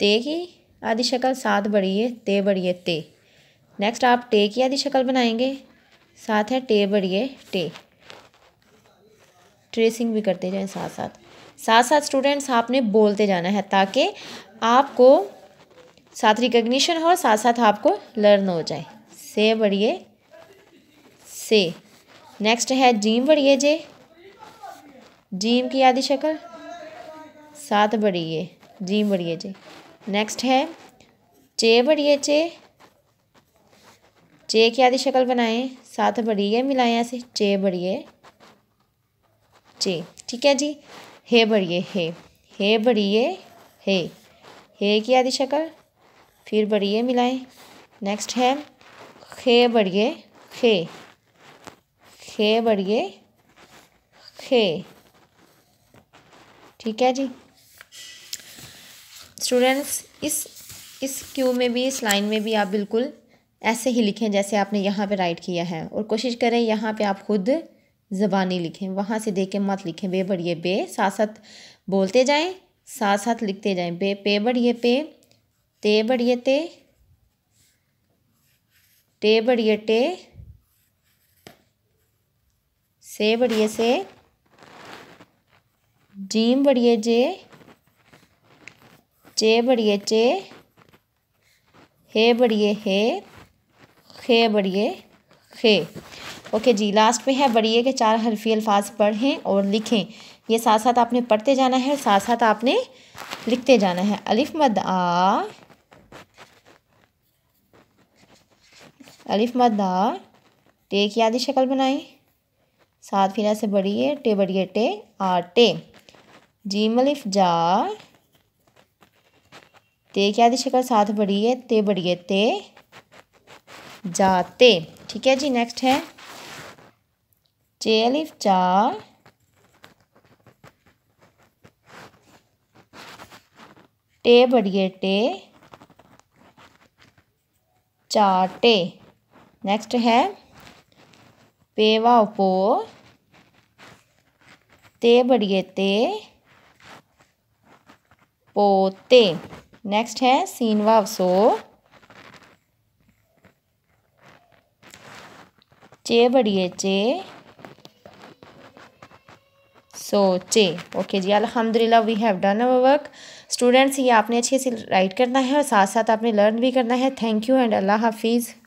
ते की आधी शक्ल साथ है ते बढ़िए ते नेक्स्ट आप टे की आधी शक्ल बनाएंगे साथ है टे बढ़िए टे ट्रेसिंग भी करते जाएं साथ साथ साथ साथ स्टूडेंट्स आपने बोलते जाना है ताकि आपको साथ रिकग्निशन हो साथ साथ आपको लर्न हो जाए से बढ़िए से नेक्स्ट है जीम बढ़िए जे जीम की आदि शक्ल साथ बढ़िए जीम बढ़िए जे नेक्स्ट है चे बड़ी है चे चे की आधी शक्ल बनाएं साथ बड़ी है मिलाएं ऐसे चे बड़ी है चे ठीक है जी हे बढ़िए हे हे बढ़िए हे हे की आधी शक्ल फिर बढ़िए मिलाएं नेक्स्ट है खे बढ़िए खे खे बढ़िए खे ठीक है जी स्टूडेंट्स इस इस क्यू में भी इस लाइन में भी आप बिल्कुल ऐसे ही लिखें जैसे आपने यहाँ पे राइट किया है और कोशिश करें यहाँ पे आप खुद ज़बानी लिखें वहाँ से देख के मत लिखें बे बढ़िए बे साथ साथ बोलते जाएं साथ साथ लिखते जाएं बे पे बढ़िए पे ते बढ़िए ते टे बढ़िए टे से बढ़िए से जीम बढ़िए जे चे बढ़िए चे हे बढ़िए हे खे बढ़िए खे ओके जी लास्ट में है बढ़िए के चार हरफी अल्फाज पढ़ें और लिखें ये साथ साथ आपने पढ़ते जाना है साथ साथ आपने लिखते जाना है अलिफ मद आ अलिफ मद आ टे की आधी शक्ल बनाएं साथ फिर से बढ़िए टे बढ़िए टे आ टे जी मलिफ जा ते क्या दी शक्ल साथ बड़ी है ते बड़ी है ते जाते ठीक है जी नेक्स्ट है जे अलिफ जा टे बढ़िए टे चाटे नेक्स्ट है पेवा पो ते बढ़िए ते पोते नेक्स्ट है सीन वाव सो चे बड़िए चे सो चे ओके जी अलहमदिल्ला we have done our work students ये आपने अच्छे से राइट करना है और साथ साथ आपने लर्न भी करना है थैंक यू एंड अल्लाह हाफिज़